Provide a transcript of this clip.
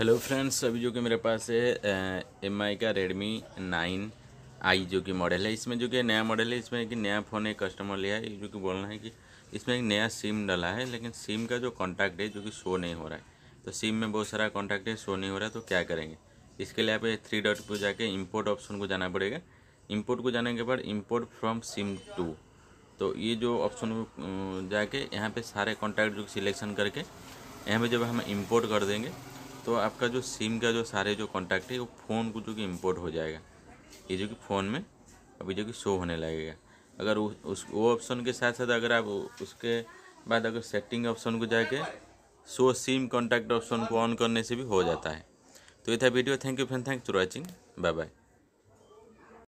hello friends अभी जो कि मेरे पास है एम आई का रेडमी नाइन आई जो कि मॉडल है इसमें जो कि नया मॉडल है इसमें कि नया फ़ोन एक कस्टमर लिया है जो कि बोलना है कि इसमें एक नया सिम डाला है लेकिन सिम का जो कॉन्टैक्ट है जो कि शो नहीं हो रहा है तो सिम में बहुत सारा कॉन्टैक्ट है शो नहीं हो रहा है तो क्या करेंगे इसके लिए आप थ्री डॉट पर जाके इम्पोर्ट ऑप्शन को जाना पड़ेगा इम्पोर्ट को जाने के बाद इम्पोर्ट फ्रॉम सिम टू तो ये जो ऑप्शन जाके यहाँ पर सारे कॉन्टैक्ट जो सिलेक्शन करके यहाँ पर जब हम इम्पोर्ट कर देंगे तो आपका जो सिम का जो सारे जो कॉन्टैक्ट है वो फ़ोन को जो कि इम्पोर्ट हो जाएगा ये जो कि फ़ोन में अभी जो कि शो होने लगेगा अगर उस वो ऑप्शन के साथ साथ अगर आप उसके बाद अगर सेटिंग ऑप्शन को जाके शो सिम कॉन्टैक्ट ऑप्शन को ऑन करने से भी हो जाता है तो ये था video thank you friend thanks for watching bye bye